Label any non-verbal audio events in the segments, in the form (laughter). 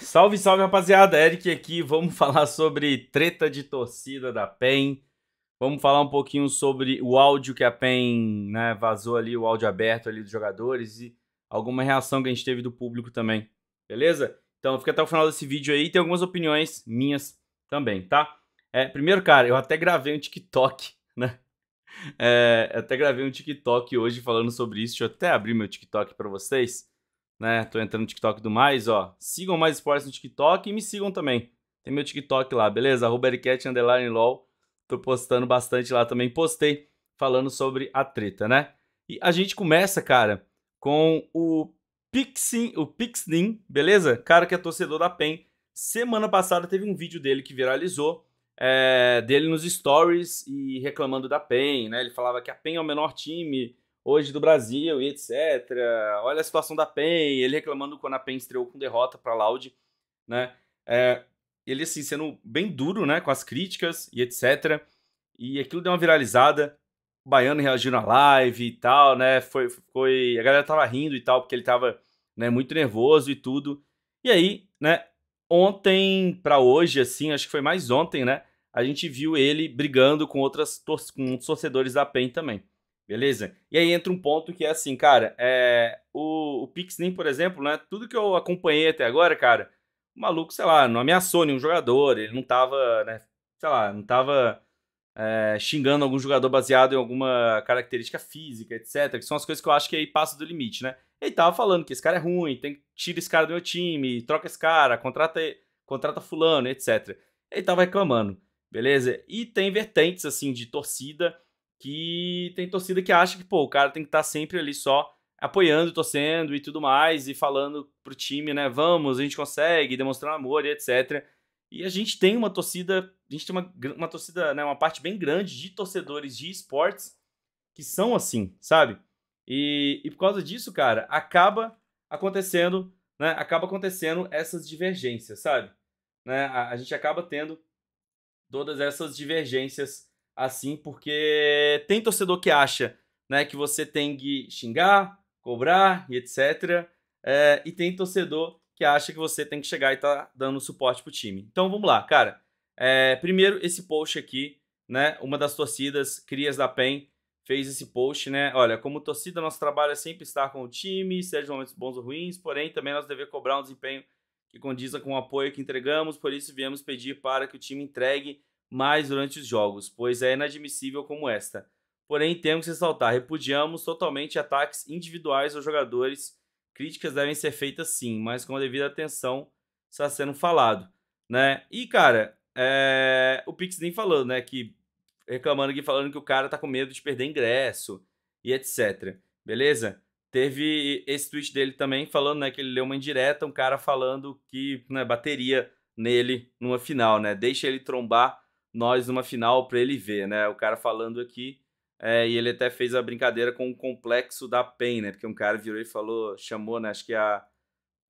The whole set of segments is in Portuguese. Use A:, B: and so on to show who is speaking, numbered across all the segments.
A: Salve, salve, rapaziada. Eric aqui. Vamos (laughs) falar sobre treta de torcida da PEN. Vamos falar um pouquinho sobre o áudio que a PEN né, vazou ali, o áudio aberto ali dos jogadores e alguma reação que a gente teve do público também. Beleza? Então fica até o final desse vídeo aí. Tem algumas opiniões minhas também, tá? É, primeiro, cara, eu até gravei um TikTok, (laughs) né? É, até gravei um TikTok hoje falando sobre isso. Deixa eu até abrir meu TikTok para vocês né? Tô entrando no TikTok do mais, ó. Sigam mais esportes no TikTok e me sigam também. Tem meu TikTok lá, beleza? Rubercat underline LOL. Tô postando bastante lá também. Postei falando sobre a treta, né? E a gente começa, cara, com o Pixin, o Pixnin, beleza? Cara que é torcedor da PEN. Semana passada teve um vídeo dele que viralizou, é, dele nos stories e reclamando da PEN, né? Ele falava que a PEN é o menor time hoje do Brasil e etc. Olha a situação da PEN, ele reclamando quando a PEN estreou com derrota para a Laude, né? É, ele, assim, sendo bem duro, né, com as críticas e etc. E aquilo deu uma viralizada, o Baiano reagiu na live e tal, né? Foi, foi, a galera tava rindo e tal, porque ele tava, né, muito nervoso e tudo. E aí, né, ontem para hoje, assim, acho que foi mais ontem, né? A gente viu ele brigando com outras com outros torcedores da PEN também. Beleza? E aí entra um ponto que é assim, cara, é, o, o por exemplo, né? Tudo que eu acompanhei até agora, cara, o maluco, sei lá, não ameaçou nenhum jogador, ele não tava, né? Sei lá, não tava é, xingando algum jogador baseado em alguma característica física, etc. Que são as coisas que eu acho que aí passa do limite, né? Ele tava falando que esse cara é ruim, tem que tira esse cara do meu time, troca esse cara, contrata, contrata fulano, etc. Ele tava reclamando, beleza? E tem vertentes, assim, de torcida que tem torcida que acha que, pô, o cara tem que estar tá sempre ali só apoiando, torcendo e tudo mais, e falando pro time, né, vamos, a gente consegue, demonstrando amor e etc. E a gente tem uma torcida, a gente tem uma, uma torcida, né, uma parte bem grande de torcedores de esportes que são assim, sabe? E, e por causa disso, cara, acaba acontecendo, né, acaba acontecendo essas divergências, sabe? Né, a, a gente acaba tendo todas essas divergências assim, porque tem torcedor que acha né, que você tem que xingar, cobrar e etc. É, e tem torcedor que acha que você tem que chegar e tá dando suporte pro time. Então vamos lá, cara. É, primeiro, esse post aqui, né? Uma das torcidas, Crias da PEN, fez esse post, né? Olha, como torcida, nosso trabalho é sempre estar com o time, seja momentos bons ou ruins, porém também nós devemos cobrar um desempenho que condiza com o apoio que entregamos, por isso viemos pedir para que o time entregue mais durante os jogos, pois é inadmissível como esta. Porém, temos que ressaltar: repudiamos totalmente ataques individuais aos jogadores. Críticas devem ser feitas sim, mas com a devida atenção está sendo falado, né? E cara, é... o Pix nem falando, né? Que reclamando aqui, falando que o cara tá com medo de perder ingresso e etc. Beleza? Teve esse tweet dele também falando, né? Que ele leu uma indireta, um cara falando que né, bateria nele numa final, né? Deixa ele trombar nós numa final para ele ver, né? O cara falando aqui. É, e ele até fez a brincadeira com o complexo da PEN, né? Porque um cara virou e falou, chamou, né? Acho que a,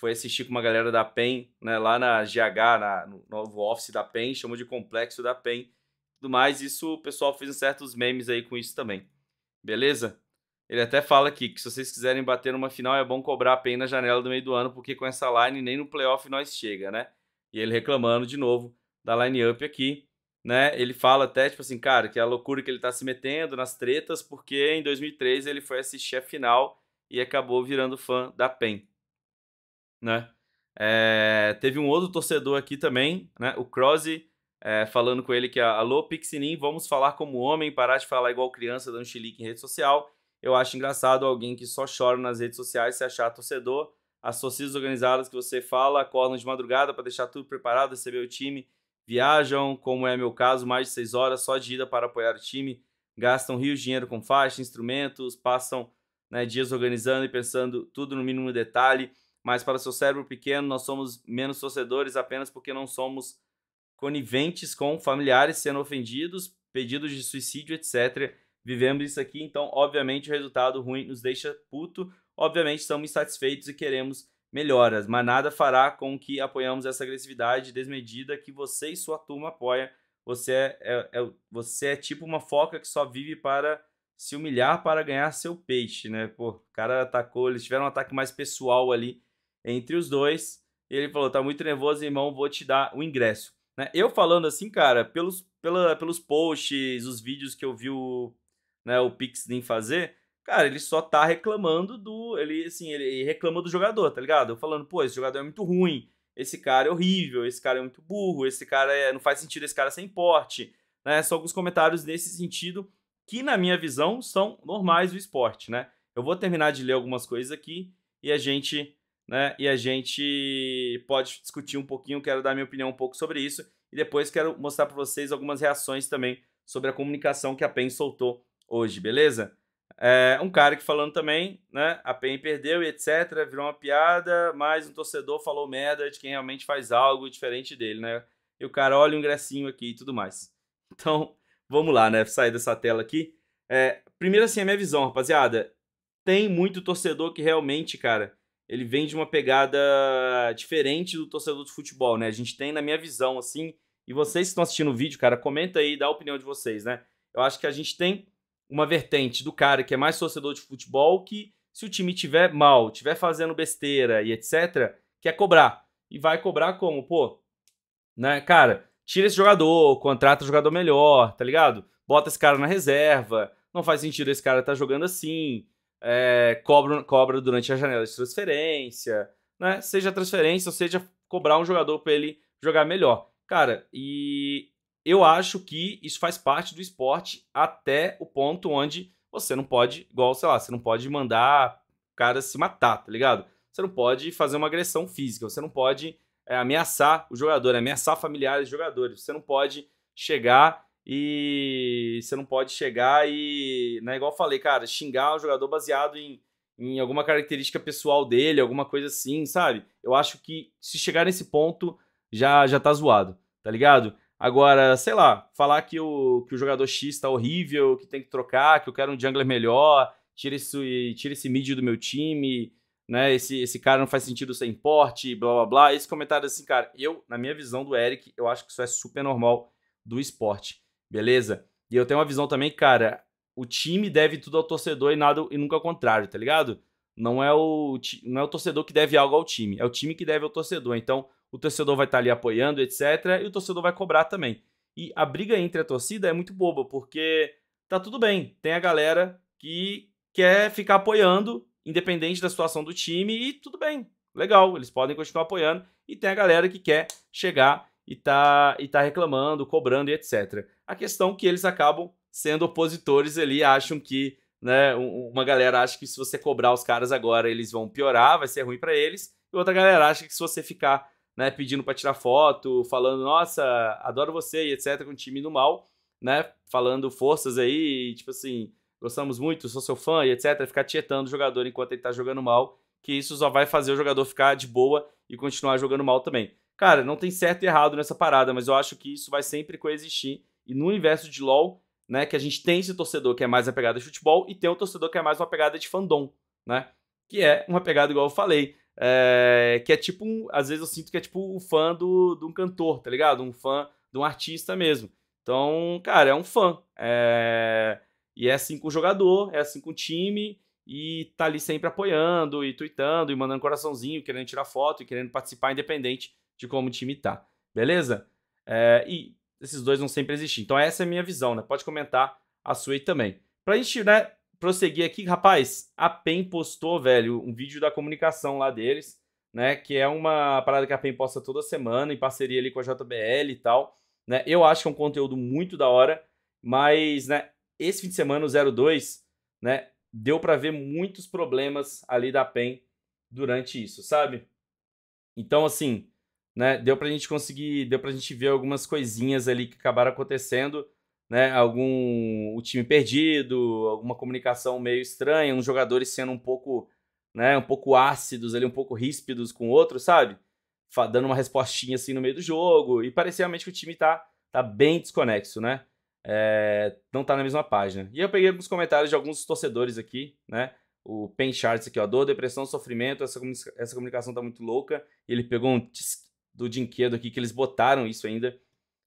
A: foi assistir com uma galera da PEN, né? Lá na GH, na, no novo office da PEN, chamou de complexo da PEN. Tudo mais, isso o pessoal fez certos memes aí com isso também. Beleza? Ele até fala aqui que se vocês quiserem bater numa final, é bom cobrar a PEN na janela do meio do ano, porque com essa line nem no playoff nós chega, né? E ele reclamando de novo da line-up aqui né? Ele fala até, tipo assim, cara, que é a loucura que ele tá se metendo nas tretas, porque em 2003 ele foi assistir a final e acabou virando fã da PEN, né? É, teve um outro torcedor aqui também, né? O Croze, é, falando com ele que ah, alô, Pixinin, vamos falar como homem, parar de falar igual criança dando chilique em rede social. Eu acho engraçado alguém que só chora nas redes sociais se achar torcedor. As torcidas organizadas que você fala acordam de madrugada para deixar tudo preparado, receber o time viajam, como é meu caso, mais de seis horas só de ida para apoiar o time, gastam rios de dinheiro com faixa, instrumentos, passam né, dias organizando e pensando tudo no mínimo detalhe, mas para seu cérebro pequeno nós somos menos torcedores apenas porque não somos coniventes com familiares sendo ofendidos, pedidos de suicídio, etc. Vivemos isso aqui, então obviamente o resultado ruim nos deixa puto, obviamente estamos insatisfeitos e queremos melhoras, mas nada fará com que apoiamos essa agressividade desmedida que você e sua turma apoia. Você é, é, é, você é tipo uma foca que só vive para se humilhar para ganhar seu peixe, né? Pô, o cara atacou, eles tiveram um ataque mais pessoal ali entre os dois. E ele falou: tá muito nervoso, irmão, vou te dar o ingresso. Né? Eu falando assim, cara, pelos, pela, pelos posts, os vídeos que eu vi o, né, o Pixlin fazer, Cara, ele só tá reclamando do. Ele, assim, ele reclama do jogador, tá ligado? falando, pô, esse jogador é muito ruim, esse cara é horrível, esse cara é muito burro, esse cara é. Não faz sentido esse cara sem porte. Né? São alguns comentários nesse sentido que, na minha visão, são normais do esporte, né? Eu vou terminar de ler algumas coisas aqui e a gente. Né? E a gente pode discutir um pouquinho, quero dar minha opinião um pouco sobre isso e depois quero mostrar para vocês algumas reações também sobre a comunicação que a PEN soltou hoje, beleza? É, um cara que falando também, né? A PEN perdeu e etc. Virou uma piada, mas um torcedor falou merda de quem realmente faz algo diferente dele, né? E o cara olha um ingressinho aqui e tudo mais. (laughs) Então, vamos lá, né? Sair dessa tela aqui. É, primeiro, assim, a minha visão, rapaziada. Tem muito torcedor que realmente, cara, ele vem de uma pegada diferente do torcedor de futebol, né? A gente tem, na minha visão, assim, e vocês que estão assistindo o vídeo, cara, comenta aí, dá a opinião de vocês, né? Eu acho que a gente tem uma vertente do cara que é mais torcedor de futebol que se o time tiver mal, tiver fazendo besteira e etc, quer cobrar. E vai cobrar como, pô, né, cara, tira esse jogador, contrata um jogador melhor, tá ligado? Bota esse cara na reserva, não faz sentido esse cara estar tá jogando assim, é, cobra, cobra durante a janela de transferência, né? Seja transferência ou seja cobrar um jogador para ele jogar melhor. Cara, e eu acho que isso faz parte do esporte até o ponto onde você não pode, igual, sei lá, você não pode mandar o cara se matar, tá ligado? Você não pode fazer uma agressão física, você não pode é, ameaçar o jogador, ameaçar familiares de jogadores, você não pode chegar e você não pode chegar e, né, igual eu falei, cara, xingar o jogador baseado em, em alguma característica pessoal dele, alguma coisa assim, sabe? Eu acho que se chegar nesse ponto já já tá zoado, tá ligado? Agora, sei lá, falar que o, que o jogador X está horrível, que tem que trocar, que eu quero um jungler melhor, tira esse, tira esse mid do meu time, né? Esse, esse cara não faz sentido sem porte, blá blá blá. Esse comentário assim, cara, eu, na minha visão do Eric, eu acho que isso é super normal do esporte, beleza? E eu tenho uma visão também, cara, o time deve tudo ao torcedor e nada e nunca ao contrário, tá ligado? Não é o, não é o torcedor que deve algo ao time, é o time que deve ao torcedor. Então, o torcedor vai estar ali apoiando, etc. E o torcedor vai cobrar também. E a briga entre a torcida é muito boba, porque tá tudo bem. Tem a galera que quer ficar apoiando, independente da situação do time, e tudo bem. Legal, eles podem continuar apoiando. E tem a galera que quer chegar e tá, e tá reclamando, cobrando etc. A questão é que eles acabam sendo opositores ali, acham que, né, uma galera acha que se você cobrar os caras agora, eles vão piorar, vai ser ruim para eles, e outra galera acha que se você ficar né, pedindo para tirar foto, falando, nossa, adoro você e etc, com o time no mal, né, falando forças aí, tipo assim, gostamos muito, sou seu fã e etc, ficar tietando o jogador enquanto ele tá jogando mal, que isso só vai fazer o jogador ficar de boa e continuar jogando mal também. Cara, não tem certo e errado nessa parada, mas eu acho que isso vai sempre coexistir. E no universo de LoL, né, que a gente tem esse torcedor que é mais a pegada de futebol e tem o torcedor que é mais uma pegada de fandom, né? Que é uma pegada igual eu falei, é, que é tipo, um, às vezes eu sinto que é tipo um fã do, de um cantor, tá ligado? Um fã de um artista mesmo. Então, cara, é um fã. É, e é assim com o jogador, é assim com o time, e tá ali sempre apoiando, e tweetando, e mandando coraçãozinho, querendo tirar foto, e querendo participar independente de como o time tá. Beleza? É, e esses dois vão sempre existir. Então essa é a minha visão, né? Pode comentar a sua aí também. Pra gente, né, prosseguir aqui, rapaz, a PEN postou, velho, um vídeo da comunicação lá deles, né? Que é uma parada que a PEN posta toda semana, em parceria ali com a JBL e tal. Né? Eu acho que é um conteúdo muito da hora, mas, né, esse fim de semana, o 02, né, deu para ver muitos problemas ali da PEN durante isso, sabe? Então, assim, né, deu pra gente conseguir, deu pra gente ver algumas coisinhas ali que acabaram acontecendo né, algum o time perdido, alguma comunicação meio estranha, uns jogadores sendo um pouco, né, um pouco ácidos ali, um pouco ríspidos com o outro, sabe? Dando uma respostinha assim no meio do jogo e parecia realmente que o time tá, tá bem desconexo, né? É, não tá na mesma página. E eu peguei alguns comentários de alguns torcedores aqui, né? O Pen Charts aqui, ó, dor, depressão, sofrimento, essa, essa comunicação tá muito louca. E ele pegou um do Dinquedo aqui, que eles botaram isso ainda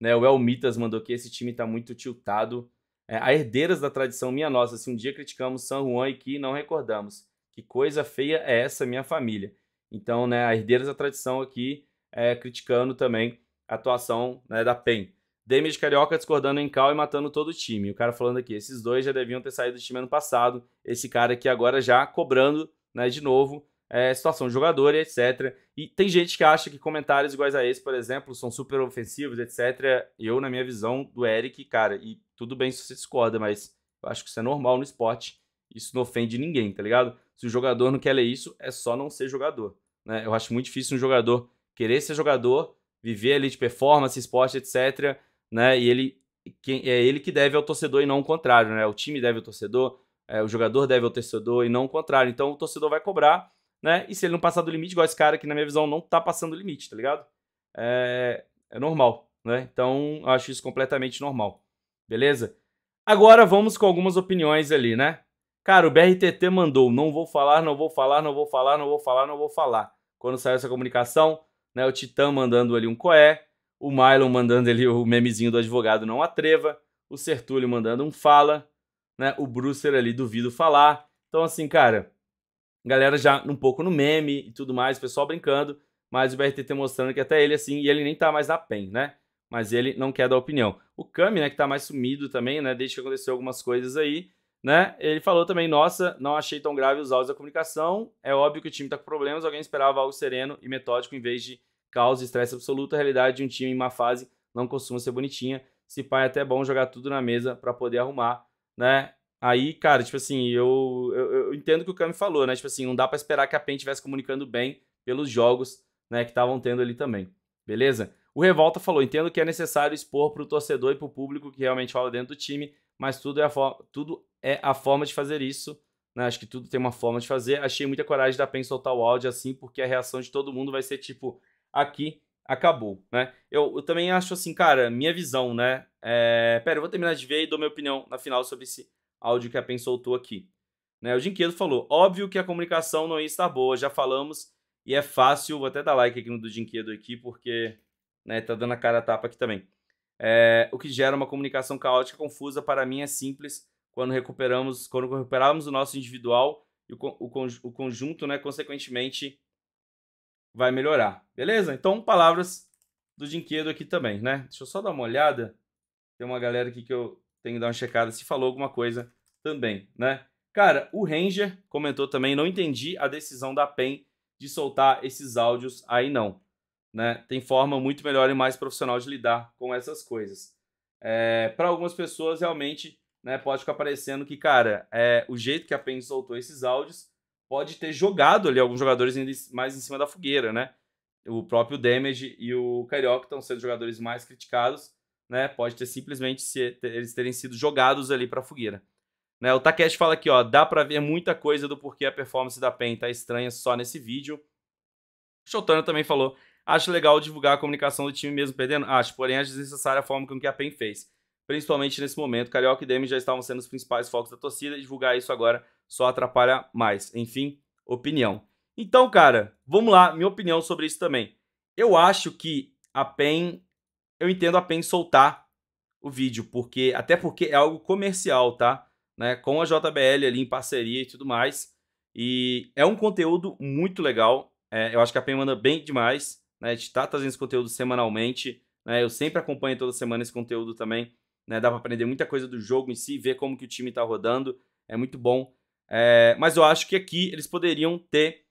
A: né? O Elmitas mandou que esse time está muito tiltado. É, a herdeiras da tradição minha nossa, se um dia criticamos San Juan e que não recordamos. Que coisa feia é essa minha família. Então, né, a herdeiras da tradição aqui é, criticando também a atuação né, da PEN. de Carioca discordando em cal e matando todo o time. O cara falando aqui, esses dois já deviam ter saído do time ano passado. Esse cara aqui agora já cobrando né, de novo é, situação do jogador e etc. E tem gente que acha que comentários iguais a esse, por exemplo, são super ofensivos, etc. Eu, na minha visão do Eric, cara, e tudo bem se você discorda, mas eu acho que isso é normal no esporte. Isso não ofende ninguém, tá ligado? Se o jogador não quer ler isso, é só não ser jogador. Né? Eu acho muito difícil um jogador querer ser jogador, viver ali de performance, esporte, etc. Né? E ele quem, é ele que deve ao torcedor e não o contrário, né? O time deve ao torcedor, é, o jogador deve ao torcedor e não o contrário. Então o torcedor vai cobrar né? E se ele não passar do limite, igual esse cara que, na minha visão, não tá passando o limite, tá ligado? É, é normal, né? Então, acho isso completamente normal. Beleza? Agora vamos com algumas opiniões ali, né? Cara, o BRTT mandou, não vou falar, não vou falar, não vou falar, não vou falar, não vou falar. Quando saiu essa comunicação, né, o Titã mandando ali um coé, o Mylon mandando ali o memezinho do advogado não atreva, o Sertúlio mandando um fala, né, o Brucer ali duvido falar. Então assim, cara, galera já um pouco no meme e tudo mais, o pessoal brincando, mas o BRTT tá mostrando que até ele assim, e ele nem tá mais na PEN, né? Mas ele não quer dar opinião. O Kami, né, que tá mais sumido também, né, desde que aconteceu algumas coisas aí, né? Ele falou também: nossa, não achei tão grave os áudios da comunicação. É óbvio que o time tá com problemas, alguém esperava algo sereno e metódico em vez de caos e estresse absoluto. A realidade de um time em má fase não costuma ser bonitinha. Se pai é até bom jogar tudo na mesa para poder arrumar, né? Aí, cara, tipo assim, eu, eu, eu entendo o que o Cami falou, né? Tipo assim, não dá para esperar que a PEN estivesse comunicando bem pelos jogos, né, que estavam tendo ali também. Beleza? O Revolta falou: entendo que é necessário expor para o torcedor e para o público que realmente fala dentro do time, mas tudo é a, tudo é a forma de fazer isso. Né? Acho que tudo tem uma forma de fazer. Achei muita coragem da PEN soltar o áudio assim, porque a reação de todo mundo vai ser tipo: aqui acabou, né? Eu, eu também acho assim, cara, minha visão, né? É... Pera, eu vou terminar de ver e dou minha opinião na final sobre esse áudio que a PEN soltou aqui. Né? O Jinquedo falou: óbvio que a comunicação não ia estar boa, já falamos, e é fácil. Vou até dar like aqui no do Jinquedo aqui, porque né, tá dando a cara a tapa aqui também. É, o que gera uma comunicação caótica confusa, para mim é simples. Quando recuperamos, quando recuperarmos o nosso individual, o, o, o conjunto, né, consequentemente, vai melhorar. Beleza? Então, palavras do Dinquedo aqui também, né? Deixa eu só dar uma olhada. Tem uma galera aqui que eu tem que dar uma checada se falou alguma coisa também, né? Cara, o Ranger comentou também, não entendi a decisão da PEN de soltar esses áudios aí não, né? Tem forma muito melhor e mais profissional de lidar com essas coisas. É, para algumas pessoas realmente, né, pode ficar parecendo que, cara, é, o jeito que a PEN soltou esses áudios pode ter jogado ali alguns jogadores mais em cima da fogueira, né? O próprio Damage e o Carioca estão sendo jogadores mais criticados né? Pode ter simplesmente se, ter, eles terem sido jogados ali para a fogueira. Né? O Takeshi fala aqui, ó, dá para ver muita coisa do porquê a performance da PEN tá estranha só nesse vídeo. Shotano também falou, acho legal divulgar a comunicação do time mesmo perdendo. Acho, porém, acho desnecessária a forma com que a PEN fez. Principalmente nesse momento, Carioca e Demi já estavam sendo os principais focos da torcida e divulgar isso agora só atrapalha mais. Enfim, opinião. Então, cara, vamos lá, minha opinião sobre isso também. Eu acho que a PEN eu entendo a PEN soltar o vídeo, porque até porque é algo comercial, tá? Né? Com a JBL ali em parceria e tudo mais. E é um conteúdo muito legal. É, eu acho que a PEN manda bem demais. Né? A gente tá trazendo esse conteúdo semanalmente. Né? Eu sempre acompanho toda semana esse conteúdo também. Né? Dá para aprender muita coisa do jogo em si, ver como que o time tá rodando. É muito bom. É, mas eu acho que aqui eles poderiam ter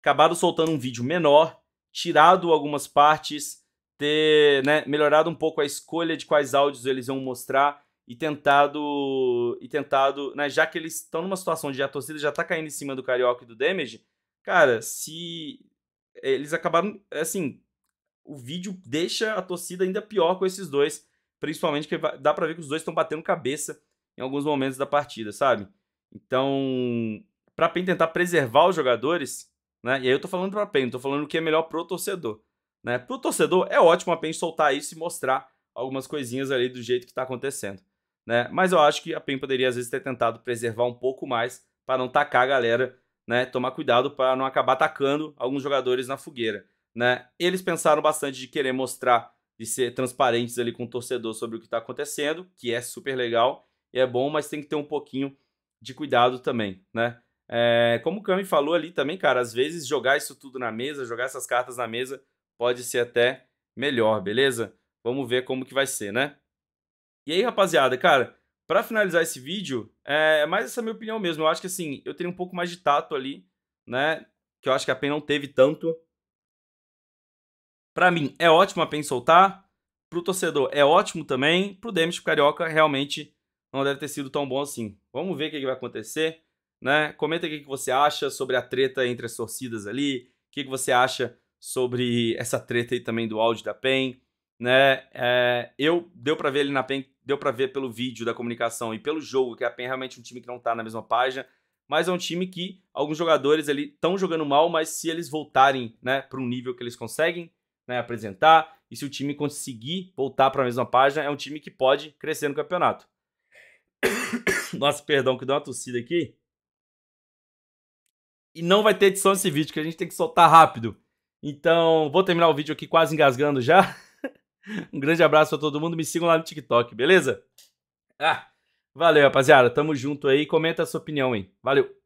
A: acabado soltando um vídeo menor, tirado algumas partes, ter né, melhorado um pouco a escolha de quais áudios eles iam mostrar e tentado, e tentado né, já que eles estão numa situação de a torcida já tá caindo em cima do Carioca e do Damage, cara, se eles acabaram, assim, o vídeo deixa a torcida ainda pior com esses dois, principalmente que dá para ver que os dois estão batendo cabeça em alguns momentos da partida, sabe? Então, para PEN tentar preservar os jogadores, né, e aí eu tô falando para PEN, não tô falando o que é melhor pro torcedor, né? Para o torcedor, é ótimo a PEN soltar isso e mostrar algumas coisinhas ali do jeito que está acontecendo. Né? Mas eu acho que a PEN poderia, às vezes, ter tentado preservar um pouco mais para não tacar a galera, né? tomar cuidado para não acabar atacando alguns jogadores na fogueira. Né? Eles pensaram bastante de querer mostrar, e ser transparentes ali com o torcedor sobre o que está acontecendo, que é super legal e é bom, mas tem que ter um pouquinho de cuidado também, né? É, como o Cami falou ali também, cara, às vezes jogar isso tudo na mesa, jogar essas cartas na mesa, pode ser até melhor, beleza? Vamos ver como que vai ser, né? E aí, rapaziada, cara, para finalizar esse vídeo, é, é mais essa minha opinião mesmo. Eu acho que assim, eu teria um pouco mais de tato ali, né? Que eu acho que a PEN não teve tanto. Para mim, é ótimo a PEN soltar. Pro torcedor, é ótimo também. Pro Demis, Carioca, realmente não deve ter sido tão bom assim. Vamos ver o que, que vai acontecer, né? Comenta o que, que você acha sobre a treta entre as torcidas ali. O que, que você acha sobre essa treta aí também do áudio da PEN, né? É, eu deu para ver ele na PEN, deu para ver pelo vídeo da comunicação e pelo jogo que a PEN é realmente um time que não tá na mesma página, mas é um time que alguns jogadores ali estão jogando mal, mas se eles voltarem, né, para um nível que eles conseguem, né, apresentar, e se o time conseguir voltar para a mesma página, é um time que pode crescer no campeonato. (coughs) Nossa, perdão que deu uma tossida aqui. E não vai ter edição nesse vídeo, que a gente tem que soltar rápido. Então, vou terminar o vídeo aqui quase engasgando já. (laughs) um grande abraço a todo mundo. Me sigam lá no TikTok, beleza? Ah, valeu, rapaziada. Tamo junto aí. Comenta a sua opinião, hein? Valeu!